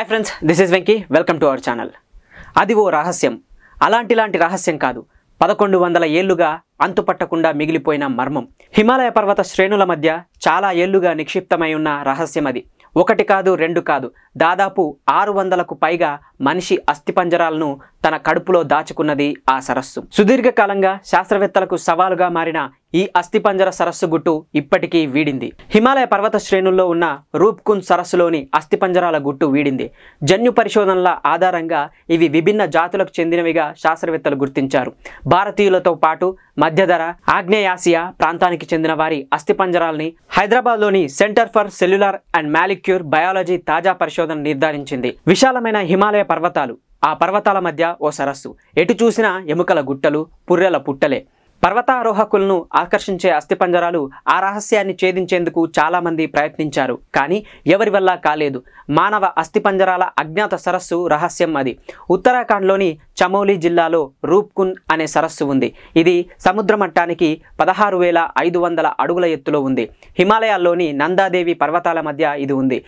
hi friends this is Venky welcome to our channel అది ఓ రహస్యం అలాంటిలాంటి రహస్యం కాదు పదకొండు వందల ఏళ్లుగా అంతుపట్టకుండా మిగిలిపోయిన మర్మం హిమాలయ పర్వత శ్రేణుల మధ్య చాలా ఏళ్లుగా నిక్షిప్తమై ఉన్న రహస్యం అది ఒకటి కాదు రెండు కాదు దాదాపు ఆరు వందలకు పైగా మనిషి అస్థిపంజరాలను తన కడుపులో దాచుకున్నది ఆ సరస్సు సుదీర్ఘకాలంగా శాస్త్రవేత్తలకు సవాలుగా మారిన ఈ అస్థిపంజర సరస్సు గుట్టు ఇప్పటికీ వీడింది హిమాలయ పర్వత శ్రేణుల్లో ఉన్న రూప్కుంజ్ సరస్సులోని అస్థిపంజరాల గుట్టు వీడింది జన్యు పరిశోధనల ఆధారంగా ఇవి విభిన్న జాతులకు చెందినవిగా శాస్త్రవేత్తలు గుర్తించారు భారతీయులతో పాటు మధ్యధర ఆగ్నేయాసియా ప్రాంతానికి చెందిన వారి అస్థిపంజరాల్ని హైదరాబాద్లోని centre for cellular and molecular biology తాజా పరిశోధన నిర్ధారించింది విశాలమైన హిమాలయ పర్వతాలు ఆ పర్వతాల మధ్య ఓ సరస్సు ఎటు చూసినా ఎముకల గుట్టలు పుర్రెల పుట్టలే పర్వతారోహకులను ఆకర్షించే అస్థిపంజరాలు ఆ రహస్యాన్ని ఛేదించేందుకు చాలామంది ప్రయత్నించారు కానీ ఎవరి వల్ల కాలేదు మానవ అస్థిపంజరాల అజ్ఞాత సరస్సు రహస్యం అది ఉత్తరాఖండ్లోని చమోలి జిల్లాలో రూప్కున్ అనే సరస్సు ఉంది ఇది సముద్ర మట్టానికి పదహారు వేల ఐదు వందల అడుగుల ఎత్తులో ఉంది హిమాలయాల్లోని నందాదేవి పర్వతాల మధ్య ఇది ఉంది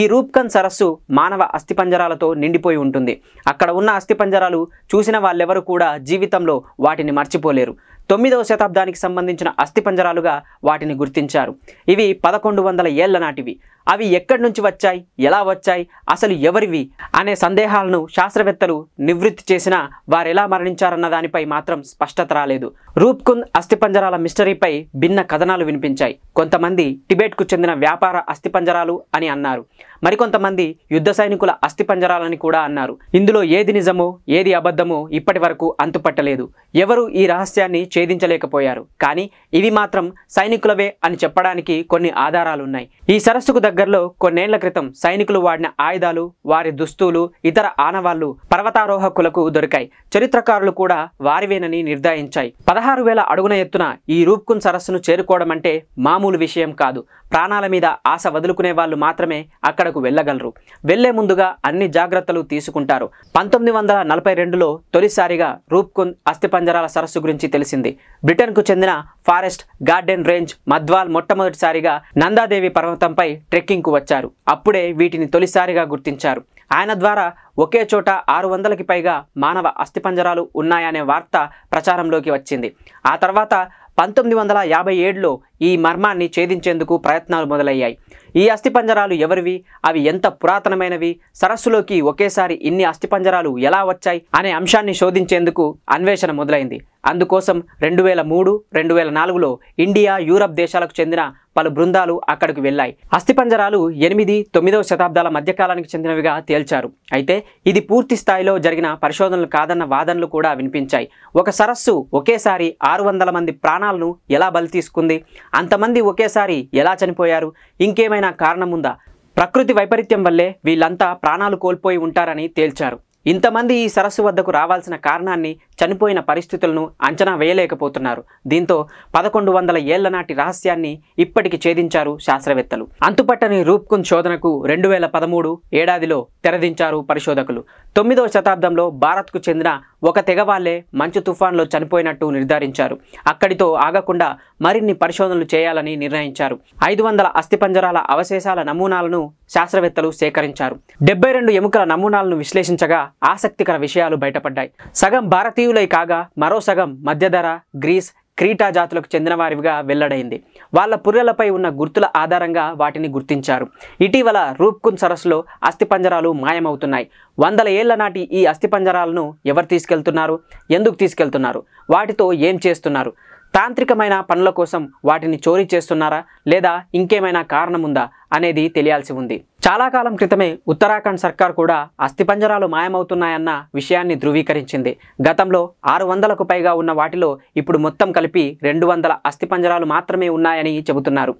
ఈ రూప్కన్ సరస్సు మానవ అస్థిపంజరాలతో నిండిపోయి ఉంటుంది అక్కడ ఉన్న అస్థిపంజరాలు చూసిన వాళ్ళెవరు కూడా జీవితంలో వాటిని మర్చిపోలేరు తొమ్మిదవ శతాబ్దానికి సంబంధించిన అస్థిపంజరాలుగా వాటిని గుర్తించారు ఇవి పదకొండు వందల ఏళ్ల నాటివి అవి ఎక్కడి నుంచి వచ్చాయి ఎలా వచ్చాయి అసలు ఎవరివి అనే సందేహాలను శాస్త్రవేత్తలు నివృత్తి చేసినా వారెలా మరణించారన్న దానిపై మాత్రం స్పష్టత రాలేదు రూప్కుంద్ అస్థిపంజరాల మిస్టరీపై భిన్న కథనాలు వినిపించాయి కొంతమంది టిబెట్కు చెందిన వ్యాపార అస్థిపంజరాలు అని అన్నారు మరికొంతమంది యుద్ధ సైనికుల అస్థిపంజరాలని కూడా అన్నారు ఇందులో ఏది నిజమో ఏది అబద్ధమో ఇప్పటి వరకు అంతుపట్టలేదు ఎవరు ఈ రహస్యాన్ని ఛేదించలేకపోయారు కానీ ఇవి మాత్రం సైనికులవే అని చెప్పడానికి కొన్ని ఆధారాలున్నాయి ఈ సరస్సుకు దగ్గరలో కొన్నేళ్ల క్రితం సైనికులు వాడిన ఆయుధాలు వారి దుస్తులు ఇతర ఆనవాళ్లు పర్వతారోహకులకు దొరికాయి చరిత్రకారులు కూడా వారివేనని నిర్ధారించాయి పదహారు వేల అడుగున ఎత్తున ఈ రూప్కున్ సరస్సును చేరుకోవడం అంటే మా మామూలు విషయం కాదు ప్రాణాల మీద ఆశ వదులుకునే వాళ్ళు మాత్రమే అక్కడకు వెళ్ళగలరు వెళ్లే ముందుగా అన్ని జాగ్రత్తలు తీసుకుంటారు పంతొమ్మిది వందల నలభై రెండులో తొలిసారిగా రూప్కుంద్ అస్థిపంజరాల సరస్సు గురించి తెలిసింది బ్రిటన్కు చెందిన ఫారెస్ట్ గార్డెన్ రేంజ్ మద్వాల్ మొట్టమొదటిసారిగా నందాదేవి పర్వతంపై ట్రెక్కింగ్కు వచ్చారు అప్పుడే వీటిని తొలిసారిగా గుర్తించారు ఆయన ద్వారా ఒకే చోట ఆరు వందలకి పైగా మానవ అస్థిపంజరాలు ఉన్నాయనే వార్త ప్రచారంలోకి వచ్చింది ఆ తర్వాత పంతొమ్మిది వందల యాభై ఏడులో ఈ మర్మాన్ని ఛేదించేందుకు ప్రయత్నాలు మొదలయ్యాయి ఈ అస్థిపంజరాలు ఎవరివి అవి ఎంత పురాతనమైనవి సరస్సులోకి ఒకేసారి ఇన్ని అస్థిపంజరాలు ఎలా వచ్చాయి అనే అంశాన్ని శోధించేందుకు అన్వేషణ మొదలైంది అందుకోసం రెండు వేల మూడు రెండు వేల నాలుగులో ఇండియా యూరప్ దేశాలకు చెందిన పలు బృందాలు అక్కడకు వెళ్ళాయి అస్థిపంజరాలు ఎనిమిది తొమ్మిదవ శతాబ్దాల మధ్యకాలానికి చెందినవిగా తేల్చారు అయితే ఇది పూర్తి స్థాయిలో జరిగిన పరిశోధనలు కాదన్న వాదనలు కూడా వినిపించాయి ఒక సరస్సు ఒకేసారి ఆరు వందల మంది ప్రాణాలను ఎలా బలి తీసుకుంది అంతమంది ఒకేసారి ఎలా చనిపోయారు ఇంకేమైనా కారణముందా ప్రకృతి వైపరీత్యం వల్లే వీళ్ళంతా ప్రాణాలు కోల్పోయి ఉంటారని తేల్చారు ఇంతమంది ఈ సరస్సు వద్దకు రావాల్సిన కారణాన్ని చనిపోయిన పరిస్థితులను అంచనా వేయలేకపోతున్నారు దీంతో పదకొండు వందల ఏళ్ల నాటి రహస్యాన్ని ఇప్పటికి ఛేదించారు శాస్త్రవేత్తలు అంతుపట్టని రూప్కుంద్ శోధనకు రెండు వేల పదమూడు ఏడాదిలో తెరదించారు పరిశోధకులు తొమ్మిదవ శతాబ్దంలో భారత్కు చెందిన ఒక తెగ వాళ్ళే మంచు తుఫాన్లో చనిపోయినట్టు నిర్ధారించారు అక్కడితో ఆగకుండా మరిన్ని పరిశోధనలు చేయాలని నిర్ణయించారు ఐదు వందల అస్థిపంజరాల అవశేషాల నమూనాలను శాస్త్రవేత్తలు సేకరించారు డెబ్బై రెండు ఎముకల నమూనాలను విశ్లేషించగా ఆసక్తికర విషయాలు బయటపడ్డాయి సగం భారతీయులై కాగా మరో సగం మధ్యధర గ్రీస్ క్రీటా జాతులకు చెందిన వారివిగా వెల్లడైంది వాళ్ళ పుర్రెలపై ఉన్న గుర్తుల ఆధారంగా వాటిని గుర్తించారు ఇటీవల రూప్కుంద్ సరస్సులో అస్థిపంజరాలు మాయమవుతున్నాయి వందల ఏళ్ల నాటి ఈ అస్థిపంజరాలను ఎవరు తీసుకెళ్తున్నారు ఎందుకు తీసుకెళ్తున్నారు వాటితో ఏం చేస్తున్నారు తాంత్రికమైన పనుల కోసం వాటిని చోరీ చేస్తున్నారా లేదా ఇంకేమైనా కారణముందా అనేది తెలియాల్సి ఉంది చాలా కాలం క్రితమే ఉత్తరాఖండ్ సర్కార్ కూడా అస్థిపంజరాలు మాయమవుతున్నాయన్న విషయాన్ని ధృవీకరించింది గతంలో ఆరు వందలకు పైగా ఉన్న వాటిలో ఇప్పుడు మొత్తం కలిపి రెండు వందల అస్థిపంజరాలు మాత్రమే ఉన్నాయని చెబుతున్నారు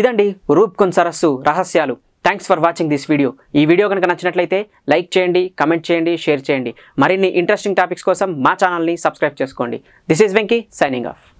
ఇదండి రూప్కున్ సరస్సు రహస్యాలు thanks for watching this video ఈ వీడియో కనుక నచ్చినట్లయితే లైక్ చేయండి కమెంట్ చేయండి షేర్ చేయండి మరిన్ని ఇంట్రెస్టింగ్ టాపిక్స్ కోసం మా ఛానల్ని సబ్స్క్రైబ్ చేసుకోండి this is Venky signing of